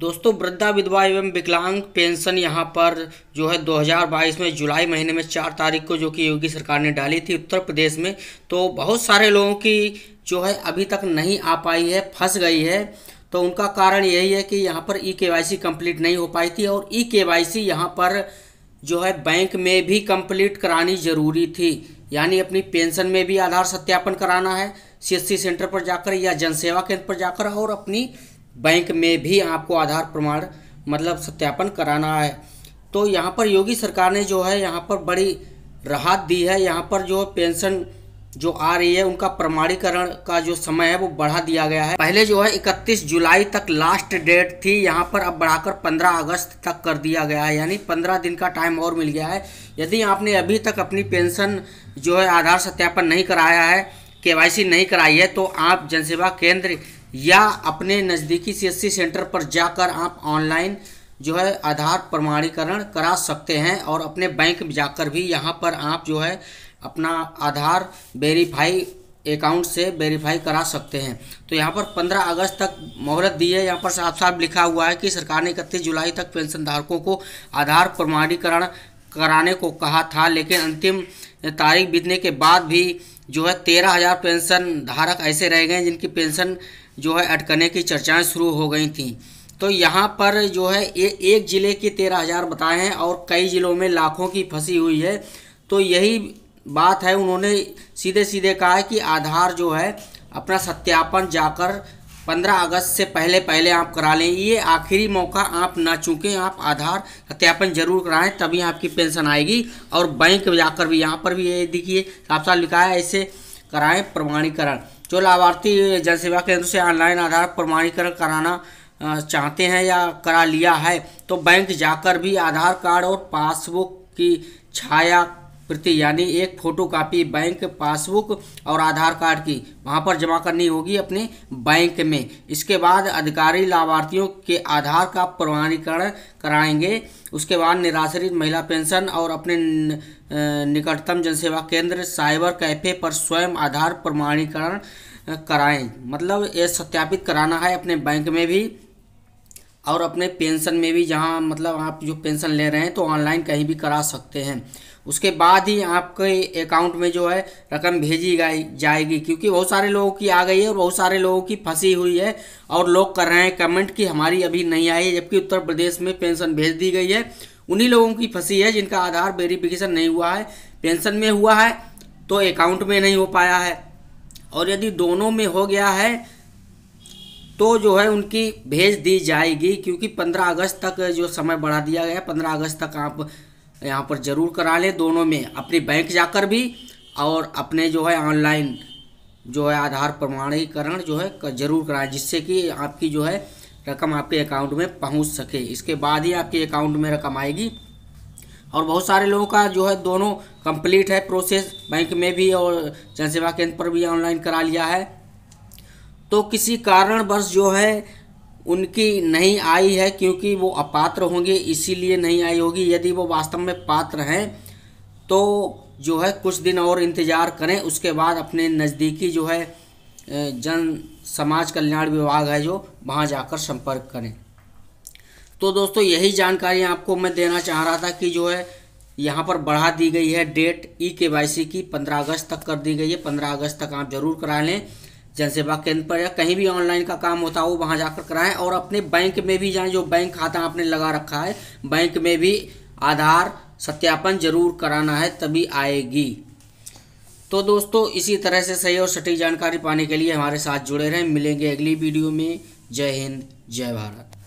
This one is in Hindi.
दोस्तों वृद्धा विधवा एवं विकलांग पेंशन यहाँ पर जो है 2022 में जुलाई महीने में चार तारीख को जो कि योगी सरकार ने डाली थी उत्तर प्रदेश में तो बहुत सारे लोगों की जो है अभी तक नहीं आ पाई है फंस गई है तो उनका कारण यही है कि यहाँ पर ई के वाई सी कम्प्लीट नहीं हो पाई थी और ई के वाई सी यहाँ पर जो है बैंक में भी कंप्लीट करानी ज़रूरी थी यानी अपनी पेंशन में भी आधार सत्यापन कराना है सीएससी सेंटर पर जाकर या जनसेवा केंद्र पर जाकर और अपनी बैंक में भी आपको आधार प्रमाण मतलब सत्यापन कराना है तो यहाँ पर योगी सरकार ने जो है यहाँ पर बड़ी राहत दी है यहाँ पर जो पेंशन जो आ रही है उनका प्रमाणीकरण का जो समय है वो बढ़ा दिया गया है पहले जो है 31 जुलाई तक लास्ट डेट थी यहाँ पर अब बढ़ाकर 15 अगस्त तक कर दिया गया है यानी 15 दिन का टाइम और मिल गया है यदि आपने अभी तक अपनी पेंशन जो है आधार सत्यापन नहीं कराया है केवाईसी नहीं कराई है तो आप जनसेवा केंद्र या अपने नज़दीकी सीएससी सेंटर पर जाकर आप ऑनलाइन जो है आधार प्रमाणीकरण करा सकते हैं और अपने बैंक में जाकर भी यहाँ पर आप जो है अपना आधार वेरीफाई अकाउंट से वेरीफाई करा सकते हैं तो यहाँ पर 15 अगस्त तक मोहलत दी है यहाँ पर साफ साफ लिखा हुआ है कि सरकार ने इकतीस जुलाई तक पेंशन धारकों को आधार प्रमाणीकरण कराने को कहा था लेकिन अंतिम तारीख बीतने के बाद भी जो है तेरह हज़ार पेंशन धारक ऐसे रह गए जिनकी पेंशन जो है अटकने की चर्चाएं शुरू हो गई थी तो यहाँ पर जो है ये एक ज़िले के तेरह हज़ार बताए हैं और कई ज़िलों में लाखों की फंसी हुई है तो यही बात है उन्होंने सीधे सीधे कहा है कि आधार जो है अपना सत्यापन जाकर पंद्रह अगस्त से पहले पहले आप करा लें ये आखिरी मौका आप ना चूकें आप आधार सत्यापन जरूर कराएं तभी आपकी पेंशन आएगी और बैंक जाकर भी यहाँ पर भी ये देखिए साफ साफ लिखा है ऐसे कराएं प्रमाणीकरण जो लाभार्थी जनसेवा केंद्र से ऑनलाइन आधार प्रमाणीकरण कराना चाहते हैं या करा लिया है तो बैंक जाकर भी आधार कार्ड और पासबुक की छाया प्रति यानी एक फोटोकॉपी बैंक पासबुक और आधार कार्ड की वहाँ पर जमा करनी होगी अपने बैंक में इसके बाद अधिकारी लाभार्थियों के आधार का प्रमाणीकरण कराएंगे उसके बाद निराश्रित महिला पेंशन और अपने निकटतम जनसेवा केंद्र साइबर कैफे पर स्वयं आधार प्रमाणीकरण कराएं मतलब ये सत्यापित कराना है अपने बैंक में भी और अपने पेंशन में भी जहाँ मतलब आप जो पेंशन ले रहे हैं तो ऑनलाइन कहीं भी करा सकते हैं उसके बाद ही आपके अकाउंट में जो है रकम भेजी गई जाएगी क्योंकि बहुत सारे लोगों की आ गई है और बहुत सारे लोगों की फंसी हुई है और लोग कर रहे हैं कमेंट कि हमारी अभी नहीं आई है जबकि उत्तर प्रदेश में पेंशन भेज दी गई है उन्हीं लोगों की फंसी है जिनका आधार वेरिफिकेशन नहीं हुआ है पेंशन में हुआ है तो अकाउंट में नहीं हो पाया है और यदि दोनों में हो गया है तो जो है उनकी भेज दी जाएगी क्योंकि 15 अगस्त तक जो समय बढ़ा दिया गया है 15 अगस्त तक आप यहाँ पर ज़रूर करा लें दोनों में अपने बैंक जाकर भी और अपने जो है ऑनलाइन जो है आधार प्रमाणीकरण जो है कर जरूर कराएं जिससे कि आपकी जो है रकम आपके अकाउंट में पहुंच सके इसके बाद ही आपके अकाउंट में रकम आएगी और बहुत सारे लोगों का जो है दोनों कंप्लीट है प्रोसेस बैंक में भी और जनसेवा केंद्र पर भी ऑनलाइन करा लिया है तो किसी कारणवश जो है उनकी नहीं आई है क्योंकि वो अपात्र होंगे इसीलिए नहीं आई होगी यदि वो वास्तव में पात्र हैं तो जो है कुछ दिन और इंतज़ार करें उसके बाद अपने नज़दीकी जो है जन समाज कल्याण विभाग है जो वहाँ जाकर संपर्क करें तो दोस्तों यही जानकारी आपको मैं देना चाह रहा था कि जो है यहाँ पर बढ़ा दी गई है डेट ई के वाई सी की पंद्रह अगस्त तक कर दी गई है पंद्रह अगस्त तक आप जरूर करा लें जनसेवा केंद्र पर या कहीं भी ऑनलाइन का काम होता हो वहाँ जाकर कराएं और अपने बैंक में भी जाएं जो बैंक खाता आपने लगा रखा है बैंक में भी आधार सत्यापन जरूर कराना है तभी आएगी तो दोस्तों इसी तरह से सही और सटीक जानकारी पाने के लिए हमारे साथ जुड़े रहें मिलेंगे अगली वीडियो में जय हिंद जय भारत